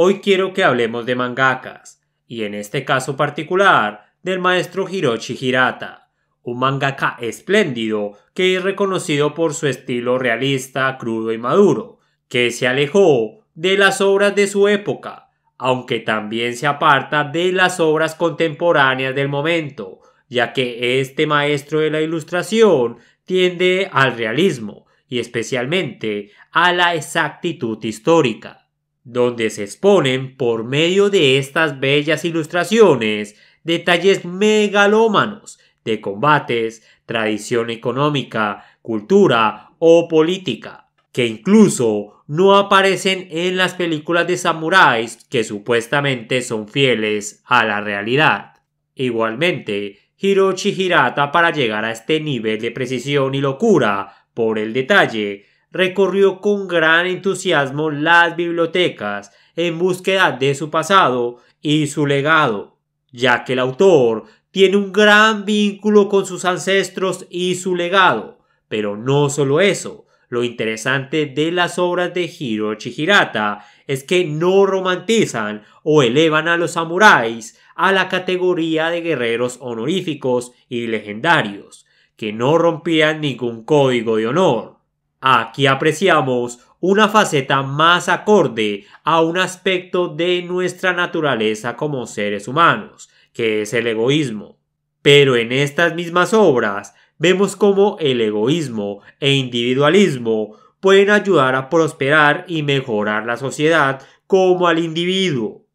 Hoy quiero que hablemos de mangakas, y en este caso particular del maestro Hiroshi Hirata, un mangaka espléndido que es reconocido por su estilo realista, crudo y maduro, que se alejó de las obras de su época, aunque también se aparta de las obras contemporáneas del momento, ya que este maestro de la ilustración tiende al realismo y especialmente a la exactitud histórica donde se exponen por medio de estas bellas ilustraciones detalles megalómanos de combates, tradición económica, cultura o política, que incluso no aparecen en las películas de samuráis que supuestamente son fieles a la realidad. Igualmente, Hiroshi Hirata para llegar a este nivel de precisión y locura por el detalle recorrió con gran entusiasmo las bibliotecas en búsqueda de su pasado y su legado, ya que el autor tiene un gran vínculo con sus ancestros y su legado. Pero no solo eso, lo interesante de las obras de Hiro Chihirata es que no romantizan o elevan a los samuráis a la categoría de guerreros honoríficos y legendarios, que no rompían ningún código de honor Aquí apreciamos una faceta más acorde a un aspecto de nuestra naturaleza como seres humanos, que es el egoísmo. Pero en estas mismas obras vemos cómo el egoísmo e individualismo pueden ayudar a prosperar y mejorar la sociedad como al individuo,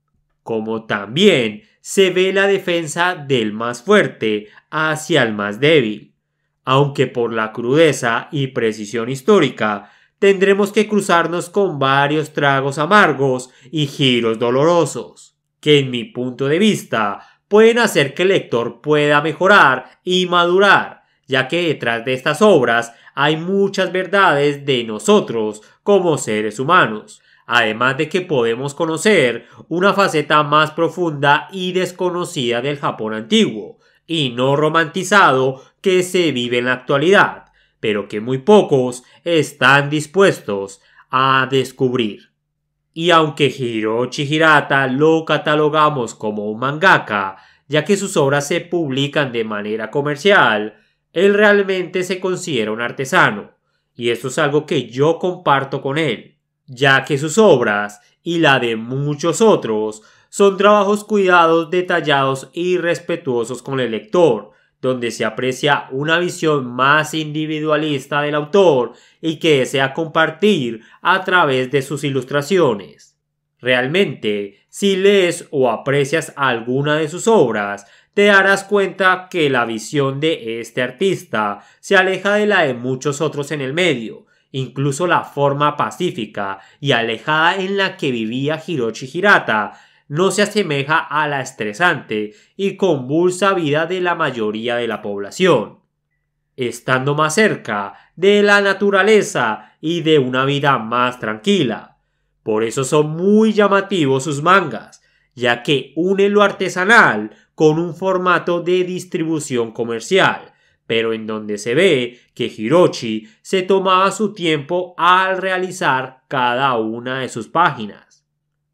como también se ve la defensa del más fuerte hacia el más débil aunque por la crudeza y precisión histórica tendremos que cruzarnos con varios tragos amargos y giros dolorosos, que en mi punto de vista pueden hacer que el lector pueda mejorar y madurar, ya que detrás de estas obras hay muchas verdades de nosotros como seres humanos, además de que podemos conocer una faceta más profunda y desconocida del Japón antiguo, y no romantizado que se vive en la actualidad, pero que muy pocos están dispuestos a descubrir. Y aunque Hiroshi Hirata lo catalogamos como un mangaka, ya que sus obras se publican de manera comercial, él realmente se considera un artesano, y esto es algo que yo comparto con él, ya que sus obras y la de muchos otros son trabajos cuidados, detallados y respetuosos con el lector, donde se aprecia una visión más individualista del autor y que desea compartir a través de sus ilustraciones. Realmente, si lees o aprecias alguna de sus obras, te darás cuenta que la visión de este artista se aleja de la de muchos otros en el medio, incluso la forma pacífica y alejada en la que vivía Hiroshi Hirata no se asemeja a la estresante y convulsa vida de la mayoría de la población, estando más cerca de la naturaleza y de una vida más tranquila. Por eso son muy llamativos sus mangas, ya que une lo artesanal con un formato de distribución comercial, pero en donde se ve que Hiroshi se tomaba su tiempo al realizar cada una de sus páginas.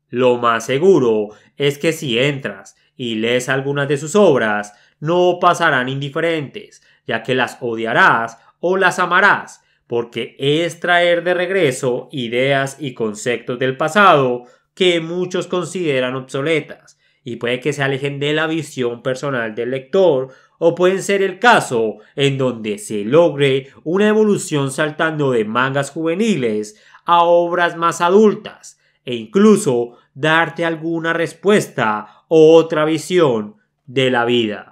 Lo más seguro es que si entras y lees algunas de sus obras, no pasarán indiferentes, ya que las odiarás o las amarás, porque es traer de regreso ideas y conceptos del pasado que muchos consideran obsoletas, y puede que se alejen de la visión personal del lector, o pueden ser el caso en donde se logre una evolución saltando de mangas juveniles a obras más adultas, e incluso darte alguna respuesta o otra visión de la vida.